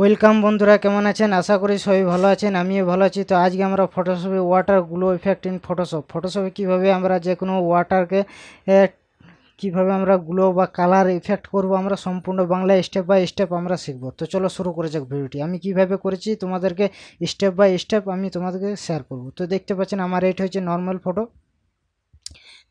welcome বন্ধুরা কেমন আছেন আশা করি সবাই ভালো আছেন আমিও ভালো আছি তো আজকে আমরা ফটোশপে water glow effect in Photoshop ফটোশপে কীভাবে আমরা যে কোনো ওয়াটারকে কীভাবে আমরা গ্লো বা কালার ইফেক্ট করব আমরা সম্পূর্ণ বাংলা স্টেপ বাই স্টেপ আমরা শিখব তো চলো শুরু করে যাক ভিডিওটি আমি কিভাবে করেছি তোমাদেরকে স্টেপ বাই স্টেপ আমি তোমাদেরকে শেয়ার করব তো দেখতে পাচ্ছেন আমার এটা হচ্ছে নর্মাল ফটো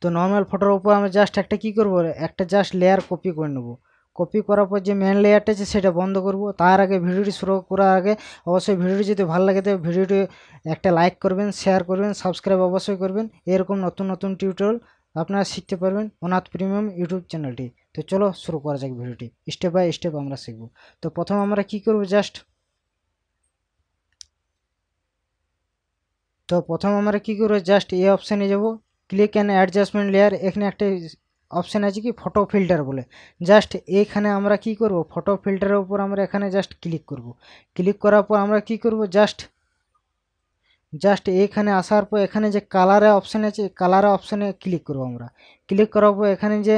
তো নর্মাল ফটোর উপর আমরা জাস্ট একটা কী করবো একটা জাস্ট লেয়ার কপি করে নেবো কপি করার পর যে মেন লেয়ারটা আছে সেটা বন্ধ করব তার আগে ভিডিওটি শুরু করার আগে অবশ্যই ভিডিওটি যদি ভালো লাগে তবে ভিডিওটি একটা লাইক করবেন শেয়ার করবেন সাবস্ক্রাইব অবশ্যই করবেন এরকম নতুন নতুন টিউটোরিয়াল আপনারা শিখতে পারবেন অনাথ প্রিমিয়াম ইউটিউব চ্যানেলটি তো চলো শুরু করা যাক ভিডিওটি স্টেপ বাই স্টেপ আমরা শিখব তো প্রথম আমরা কি করব জাস্ট তো প্রথম আমরা কি করব জাস্ট এই অপশানে যাব ক্লিক অ্যান্ড অ্যাডজাস্টমেন্ট লেয়ার এখানে একটা অপশান আছে কি ফটো ফিল্টার বলে জাস্ট এখানে আমরা কি করব ফটো ফিল্টারের উপর আমরা এখানে জাস্ট ক্লিক করব ক্লিক করার পর আমরা কি করব জাস্ট জাস্ট এখানে আসার পর এখানে যে কালারে অপশান আছে কালারে অপশানে ক্লিক করব আমরা ক্লিক করার পর এখানে যে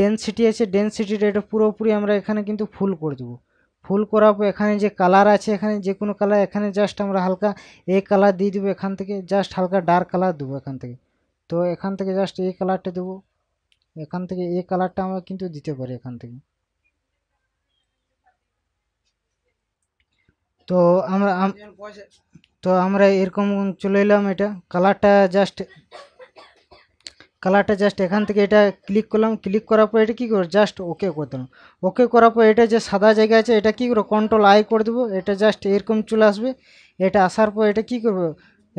ডেন্সিটি আছে ডেনসিটিটা এটা পুরোপুরি আমরা এখানে কিন্তু ফুল করে দেবো ফুল করার পর এখানে যে কালার আছে এখানে যে কোনো কালার এখানে জাস্ট আমরা হালকা এই কালার দিয়ে দেবো এখান থেকে জাস্ট হালকা ডার্ক কালার দেবো এখান থেকে তো এখান থেকে জাস্ট এই কালারটা দেবো এখান থেকে এই কালারটা আমরা কিন্তু দিতে পারি এখান থেকে তো আমরা তো আমরা এরকম চলে এলাম এটা কালারটা জাস্ট কালারটা জাস্ট এখান থেকে এটা ক্লিক করলাম ক্লিক করার পর এটা কী করো জাস্ট ওকে করে দিলাম ওকে করার পর এটা যে সাদা জায়গা আছে এটা কী করবো কন্ট্রোল আই করে দেবো এটা জাস্ট এরকম চলে আসবে এটা আসার পর এটা কী করবো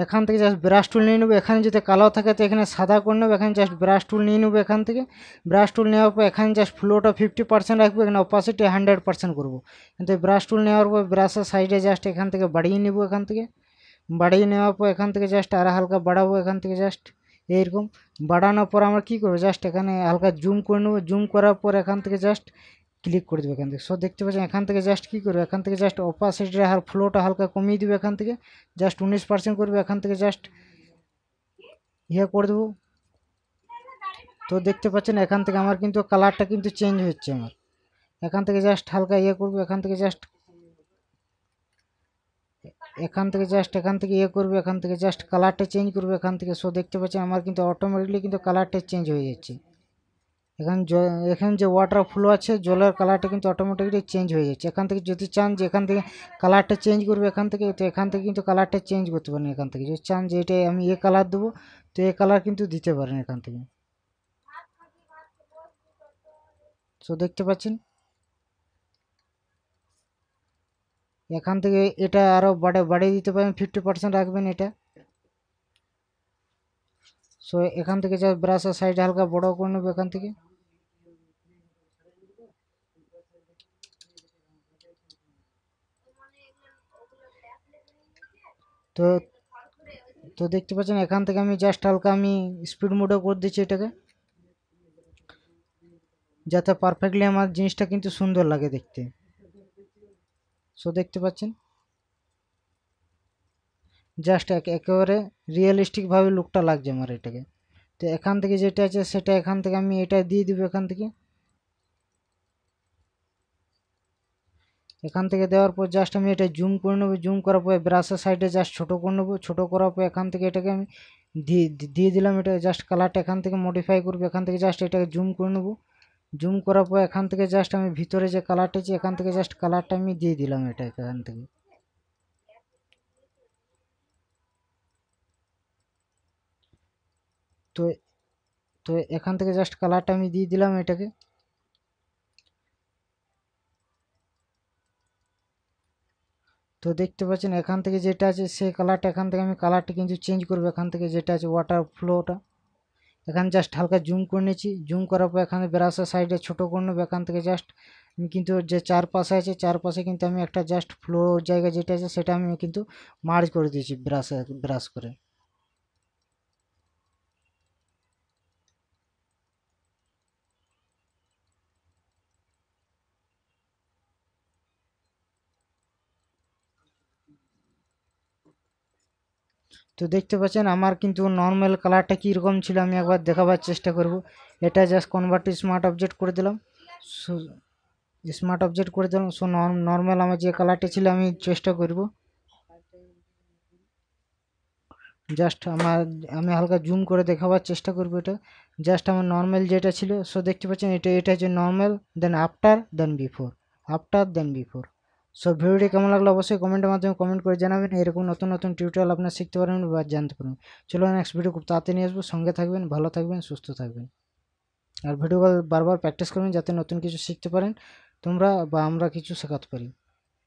এখান থেকে জাস্ট ব্রাশ টুল নিয়ে নেবো এখানে যদি কালো থাকে তো এখানে সাদা করে নেবো এখানে জাস্ট ব্রাশ টুল নিয়ে নেবো এখান থেকে ব্রাশ টুল নেওয়ার পর এখানে জাস্ট ফ্লোটা ফিফটি পার্সেন্ট রাখবো এখানে অপাসিটি হান্ড্রেড পার্সেন্ট করবো কিন্তু ব্রাশ টুল নেওয়ার পর ব্রাশের সাইডে জাস্ট এখান থেকে বাড়িয়ে নেবো এখান থেকে বাড়িয়ে নেওয়ার পর এখান থেকে জাস্ট আর হালকা বাড়াবো এখান থেকে জাস্ট এইরকম বাড়ানোর পর আমরা কী করবো জাস্ট এখানে হালকা জুম করে নেবো জুম করার পর এখান থেকে জাস্ট ক্লিক করে দেবো এখান থেকে সো দেখতে পাচ্ছেন এখান থেকে জাস্ট কি করব এখান থেকে জাস্ট অপাসিটি এর আর ফ্লোট হালকা কমে দিব এখান থেকে জাস্ট 19% করব এখান থেকে জাস্ট ইয়া করব তো দেখতে পাচ্ছেন এখান থেকে আমার কিন্তু কালারটা কিন্তু চেঞ্জ হচ্ছে আমার এখান থেকে জাস্ট হালকা ইয়া করব এখান থেকে জাস্ট এখান থেকে জাস্ট এখান থেকে ইয়া করব এখান থেকে জাস্ট কালারটা চেঞ্জ করব এখান থেকে সো দেখতে পাচ্ছেন আমার কিন্তু অটোমেটিক্যালি কিন্তু কালারটা চেঞ্জ হয়ে যাচ্ছে এখান যে এখান যে ওয়াটার ফ্লো আছে জলার কালারটা কিন্তু অটোমেটিক্যালি চেঞ্জ হয়ে যাচ্ছে এখান থেকে যদি চান যেখান থেকে কালারটা চেঞ্জ করবে এখান থেকে এখান থেকে কিন্তু কালারটা চেঞ্জ করতে বনি এখান থেকে যে চান যে এটা আমি এক কালার দেব তো এই কালার কিন্তু দিতে পারেনে এখান থেকে তো দেখতে পাচ্ছেন এখান থেকে এটা আরো বড় বড় দিতে পারেন 50% রাখবেন এটা সো এখান থেকে যে ব্রাস সাইড হালকা বড় করে নবেন এখান থেকে তো তো দেখতে পাচ্ছেন এখান থেকে আমি জাস্ট হালকা আমি স্পিড মোডও করে দিচ্ছি এটাকে যাতে পারফেক্টলি আমার জিনিসটা কিন্তু সুন্দর লাগে দেখতে সো দেখতে পাচ্ছেন জাস্ট একেবারে রিয়েলিস্টিকভাবে লুকটা লাগছে আমার এটাকে তো এখান থেকে যেটা আছে সেটা এখান থেকে আমি এটা দিয়ে দিব এখান থেকে এখান থেকে দেওয়ার পর জাস্ট আমি এটা জুম করে নেবো জুম করার পরে ব্রাশের সাইডে জাস্ট ছোটো করে নেবো ছোটো করার পর এখান থেকে এটাকে আমি দিয়ে দিয়ে দিলাম এটা জাস্ট কালারটা এখান থেকে মডিফাই করবো এখান থেকে জাস্ট এটাকে জুম করে নেবো জুম করার পর এখান থেকে জাস্ট আমি ভিতরে যে কালারটা আছে এখান থেকে জাস্ট কালারটা আমি দিয়ে দিলাম এটা এখান থেকে তো তো এখান থেকে জাস্ট কালারটা আমি দিয়ে দিলাম এটাকে তো দেখতে পাচ্ছেন এখান থেকে যেটা আছে সেই কালারটা এখান থেকে আমি কালারটা কিন্তু চেঞ্জ করবো এখান থেকে যেটা আছে ওয়াটার ফ্লোটা এখানে জাস্ট হালকা জুম করে নিয়েছি জুম করার পর এখানে ব্রাশের সাইডে ছোটো করে নেবো এখান থেকে জাস্ট আমি কিন্তু যে চারপাশে আছে চারপাশে কিন্তু আমি একটা জাস্ট ফ্লোর জায়গা যেটা আছে সেটা আমি কিন্তু মার্জ করে দিয়েছি ব্রাশে ব্রাশ করে তো দেখতে পাচ্ছেন আমার কিন্তু নর্মাল কালারটা কীরকম ছিল আমি একবার দেখাবার চেষ্টা করব এটা জাস্ট কনভার্ট স্মার্ট অবজেক্ট করে দিলাম সো স্মার্ট অবজেক্ট করে দিলাম সো নর্মাল আমার যে কালারটা ছিল আমি চেষ্টা করব জাস্ট আমার আমি হালকা জুম করে দেখাবার চেষ্টা করব এটা জাস্ট আমার নর্মাল যেটা ছিল সো দেখতে পাচ্ছেন এটা এটা যে normal then after then before after then before so ভিডিওটি কেমন লাগলো অবশ্যই কমেন্টের মাধ্যমে কমেন্ট করে জানাবেন এরকম নতুন নতুন টিউটোরিয়াল আপনার শিখতে পারবেন বা জানতে পারবেন চলো নেক্সট ভিডিও খুব তাড়াতাড়ি নিয়ে আসবো সঙ্গে থাকবেন ভালো থাকবেন সুস্থ থাকবেন আর ভিডিও বারবার প্র্যাকটিস করবেন যাতে নতুন কিছু শিখতে পারেন তোমরা বা আমরা কিছু শেখাতে পারি